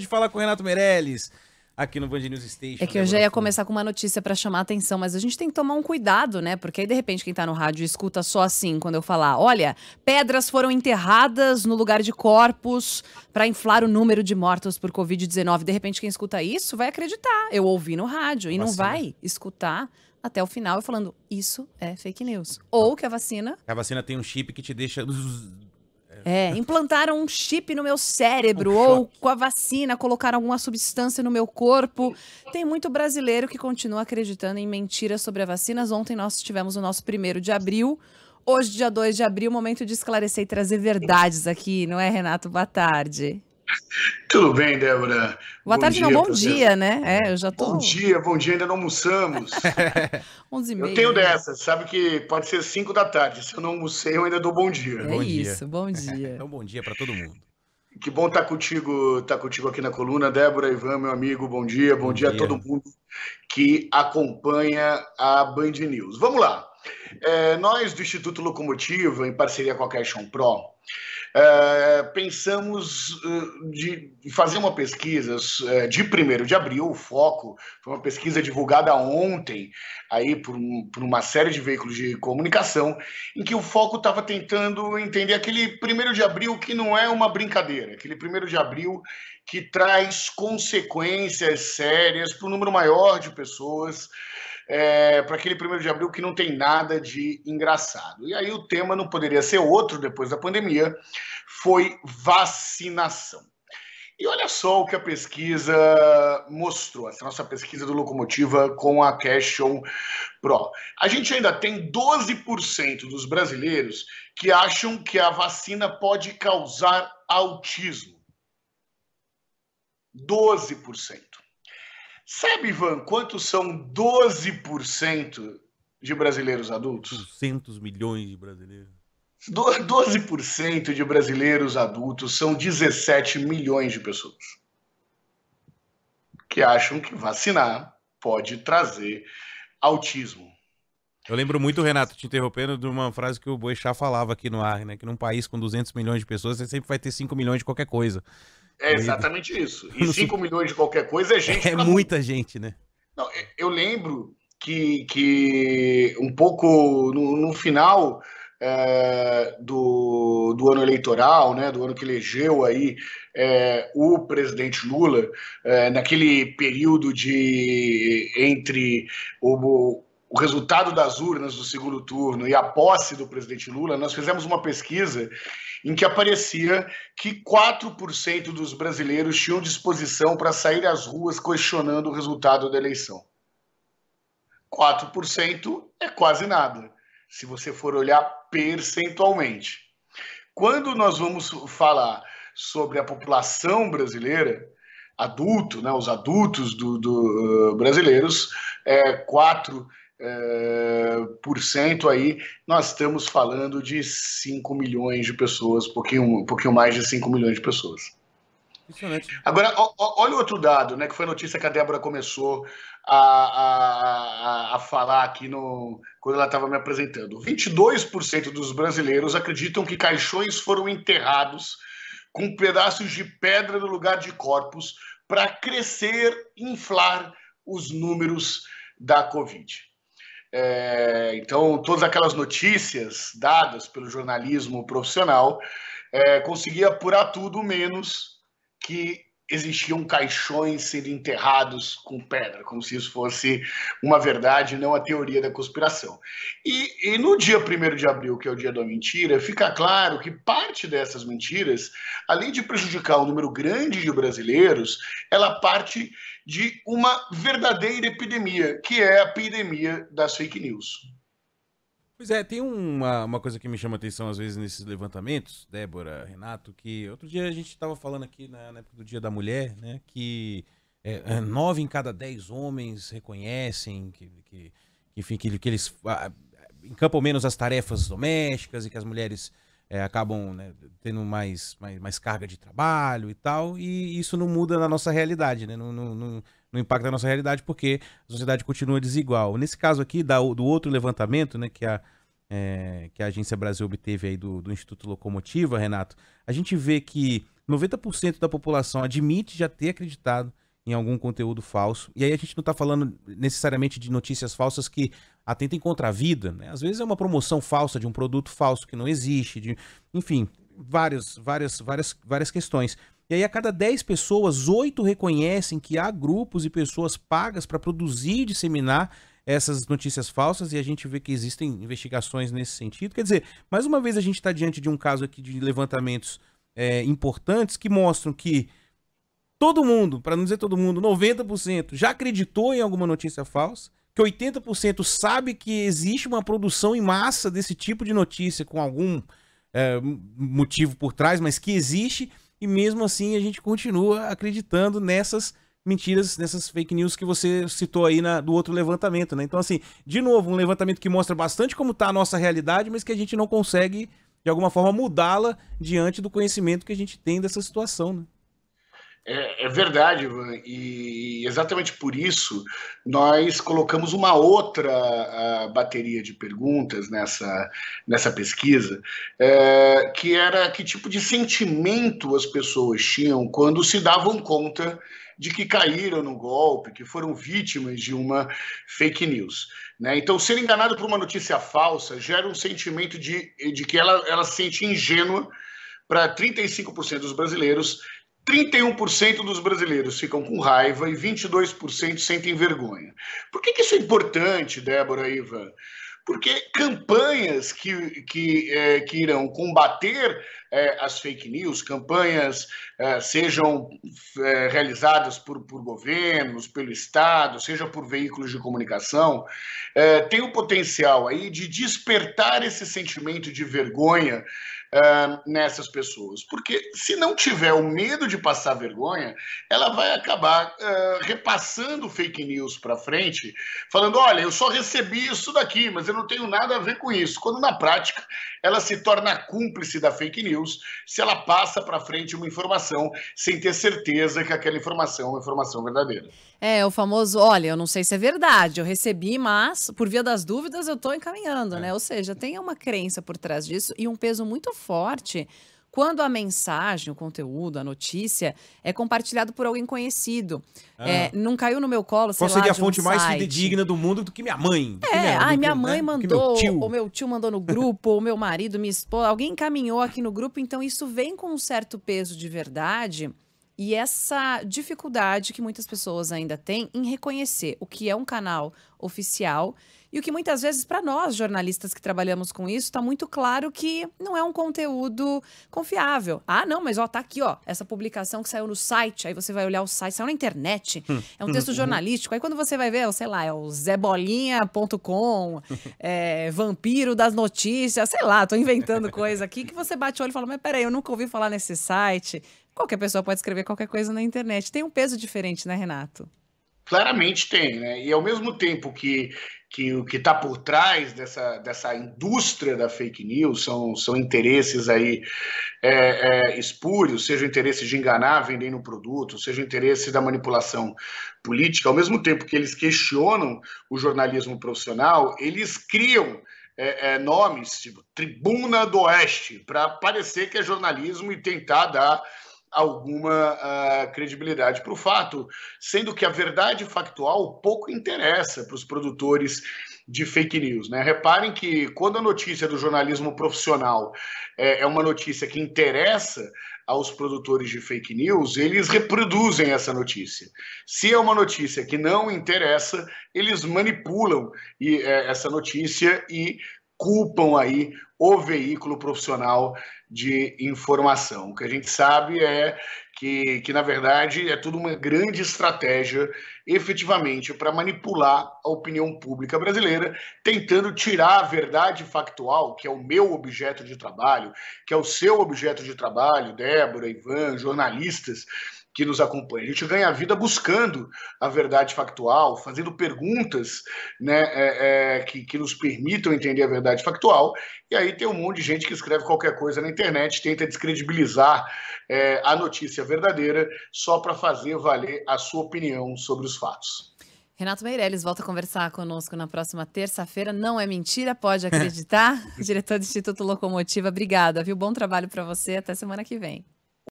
de falar com o Renato Meirelles aqui no Band News Station. É que eu já ia começar com uma notícia para chamar a atenção, mas a gente tem que tomar um cuidado, né? Porque aí, de repente, quem tá no rádio escuta só assim quando eu falar: olha, pedras foram enterradas no lugar de corpos para inflar o número de mortos por Covid-19. De repente, quem escuta isso vai acreditar. Eu ouvi no rádio e vacina. não vai escutar. Até o final, eu falando, isso é fake news. Ou que a vacina. A vacina tem um chip que te deixa é, implantaram um chip no meu cérebro um ou choque. com a vacina colocaram alguma substância no meu corpo. Tem muito brasileiro que continua acreditando em mentiras sobre as vacinas. Ontem nós tivemos o nosso primeiro de abril. Hoje, dia 2 de abril, momento de esclarecer e trazer verdades aqui, não é, Renato? Boa tarde. Tudo bem, Débora? Boa bom tarde, dia, não, bom dia, Deus. né? É, eu já tô... Bom dia, bom dia, ainda não almoçamos. 11 e meia. Eu tenho dessas, sabe que pode ser 5 da tarde, se eu não almocei, eu ainda dou bom dia. É bom isso, dia. bom dia. então, bom dia para todo mundo. Que bom estar tá contigo, estar tá contigo aqui na coluna, Débora, Ivan, meu amigo, bom dia, bom, bom dia, dia a todo mundo que acompanha a Band News. Vamos lá. É, nós do Instituto Locomotiva, em parceria com a Caixão Pro, é, pensamos é, de fazer uma pesquisa é, de 1 de abril, o foco foi uma pesquisa divulgada ontem aí por, um, por uma série de veículos de comunicação, em que o foco estava tentando entender aquele 1 de abril que não é uma brincadeira, aquele 1 de abril que traz consequências sérias para um número maior de pessoas é, para aquele primeiro de abril que não tem nada de engraçado. E aí o tema não poderia ser outro depois da pandemia, foi vacinação. E olha só o que a pesquisa mostrou, essa nossa pesquisa do Locomotiva com a Cash Pro. A gente ainda tem 12% dos brasileiros que acham que a vacina pode causar autismo. 12%. Sabe, Ivan, quantos são 12% de brasileiros adultos? 200 milhões de brasileiros. Do, 12% de brasileiros adultos são 17 milhões de pessoas que acham que vacinar pode trazer autismo. Eu lembro muito, Renato, te interrompendo, de uma frase que o Boechat falava aqui no ar, né? Que num país com 200 milhões de pessoas, você sempre vai ter 5 milhões de qualquer coisa. É exatamente isso. E 5 milhões de qualquer coisa é gente. É muita gente, né? Não, é, eu lembro que, que um pouco no, no final é, do, do ano eleitoral, né, do ano que elegeu aí é, o presidente Lula, é, naquele período de entre o, o resultado das urnas do segundo turno e a posse do presidente Lula, nós fizemos uma pesquisa em que aparecia que 4% dos brasileiros tinham disposição para sair às ruas questionando o resultado da eleição. 4% é quase nada, se você for olhar percentualmente. Quando nós vamos falar sobre a população brasileira, adulto, né, os adultos do, do uh, brasileiros, é 4% eh, por cento aí, nós estamos falando de 5 milhões de pessoas, um pouquinho, um pouquinho mais de 5 milhões de pessoas. Excelente. Agora, ó, olha outro dado, né? Que foi a notícia que a Débora começou a, a, a falar aqui no, quando ela estava me apresentando. 22% dos brasileiros acreditam que caixões foram enterrados com pedaços de pedra no lugar de corpos para crescer, inflar os números da Covid. É, então, todas aquelas notícias dadas pelo jornalismo profissional é, conseguia apurar tudo, menos que existiam caixões sendo enterrados com pedra, como se isso fosse uma verdade, não a teoria da conspiração. E, e no dia 1 de abril, que é o dia da mentira, fica claro que parte dessas mentiras, além de prejudicar um número grande de brasileiros, ela parte de uma verdadeira epidemia, que é a epidemia das fake news. Pois é, tem uma, uma coisa que me chama atenção às vezes nesses levantamentos, Débora, Renato, que outro dia a gente estava falando aqui na, na, época do Dia da Mulher, né, que é, é nove em cada dez homens reconhecem que, que enfim, que, que eles ah, encampam menos as tarefas domésticas e que as mulheres é, acabam né, tendo mais, mais, mais, carga de trabalho e tal, e isso não muda na nossa realidade, né? Não, não, não, não impacta na nossa realidade porque a sociedade continua desigual. Nesse caso aqui, da, do outro levantamento, né, que a, é, que a Agência Brasil obteve aí do, do Instituto Locomotiva, Renato, a gente vê que 90% da população admite já ter acreditado em algum conteúdo falso. E aí a gente não está falando necessariamente de notícias falsas que atenta contra a vida. Né? Às vezes é uma promoção falsa de um produto falso que não existe, de, enfim, várias, várias, várias, várias questões. E aí, a cada 10 pessoas, 8 reconhecem que há grupos e pessoas pagas para produzir e disseminar essas notícias falsas e a gente vê que existem investigações nesse sentido. Quer dizer, mais uma vez a gente está diante de um caso aqui de levantamentos é, importantes que mostram que todo mundo, para não dizer todo mundo, 90% já acreditou em alguma notícia falsa que 80% sabe que existe uma produção em massa desse tipo de notícia com algum é, motivo por trás, mas que existe, e mesmo assim a gente continua acreditando nessas mentiras, nessas fake news que você citou aí na, do outro levantamento, né? Então, assim, de novo, um levantamento que mostra bastante como está a nossa realidade, mas que a gente não consegue, de alguma forma, mudá-la diante do conhecimento que a gente tem dessa situação, né? É, é, verdade, Ivan, e exatamente por isso nós colocamos uma outra ah, bateria de perguntas nessa, nessa pesquisa, é, que era que tipo de sentimento as pessoas tinham quando se davam conta de que caíram no golpe, que foram vítimas de uma fake news. Né? Então, ser enganado por uma notícia falsa gera um sentimento de, de que ela, ela se sente ingênua para 35% dos brasileiros 31% dos brasileiros ficam com raiva e 22% sentem vergonha. Por que, que isso é importante, Débora e Ivan? Porque campanhas que, que, é, que irão combater é, as fake news, campanhas é, sejam é, realizadas por, por governos, pelo Estado, seja por veículos de comunicação, é, tem o potencial aí de despertar esse sentimento de vergonha uh, nessas pessoas. Porque se não tiver o medo de passar vergonha, ela vai acabar uh, repassando fake news para frente, falando: olha, eu só recebi isso daqui, mas eu não tenho nada a ver com isso. Quando na prática ela se torna cúmplice da fake news se ela passa para frente uma informação sem ter certeza que aquela informação é uma informação verdadeira. É, o famoso, olha, eu não sei se é verdade, eu recebi, mas por via das dúvidas eu estou encaminhando, é. né? Ou seja, tem uma crença por trás disso e um peso muito forte quando a mensagem, o conteúdo, a notícia é compartilhado por alguém conhecido. Ah. É, não caiu no meu colo, sei Qual seria lá, a fonte um mais fidedigna do mundo do que minha mãe? É, minha, ai, minha né? que, mãe né? mandou, meu ou meu tio mandou no grupo, ou meu marido, minha esposa, alguém encaminhou aqui no grupo, então isso vem com um certo peso de verdade e essa dificuldade que muitas pessoas ainda têm em reconhecer o que é um canal oficial. E o que muitas vezes, para nós jornalistas que trabalhamos com isso, está muito claro que não é um conteúdo confiável. Ah, não, mas ó, tá aqui, ó, essa publicação que saiu no site, aí você vai olhar o site, saiu na internet, hum, é um texto uhum. jornalístico. Aí quando você vai ver, sei lá, é o zebolinha.com, é, vampiro das notícias, sei lá, tô inventando coisa aqui, que você bate o olho e fala, mas peraí, eu nunca ouvi falar nesse site. Qualquer pessoa pode escrever qualquer coisa na internet. Tem um peso diferente, né, Renato? Claramente tem, né? E ao mesmo tempo que, que o que está por trás dessa, dessa indústria da fake news são, são interesses aí é, é, espúrios, seja o interesse de enganar vendendo produto, seja o interesse da manipulação política, ao mesmo tempo que eles questionam o jornalismo profissional, eles criam é, é, nomes, tipo Tribuna do Oeste, para parecer que é jornalismo e tentar dar alguma uh, credibilidade para o fato, sendo que a verdade factual pouco interessa para os produtores de fake news. Né? Reparem que quando a notícia do jornalismo profissional é, é uma notícia que interessa aos produtores de fake news, eles reproduzem essa notícia. Se é uma notícia que não interessa, eles manipulam e, é, essa notícia e culpam aí o veículo profissional de informação. O que a gente sabe é que, que na verdade, é tudo uma grande estratégia, efetivamente, para manipular a opinião pública brasileira, tentando tirar a verdade factual, que é o meu objeto de trabalho, que é o seu objeto de trabalho, Débora, Ivan, jornalistas, que nos acompanha. A gente ganha a vida buscando a verdade factual, fazendo perguntas né, é, é, que, que nos permitam entender a verdade factual. E aí tem um monte de gente que escreve qualquer coisa na internet, tenta descredibilizar é, a notícia verdadeira só para fazer valer a sua opinião sobre os fatos. Renato Meirelles volta a conversar conosco na próxima terça-feira. Não é mentira, pode acreditar. Diretor do Instituto Locomotiva, obrigada, viu? Bom trabalho para você. Até semana que vem.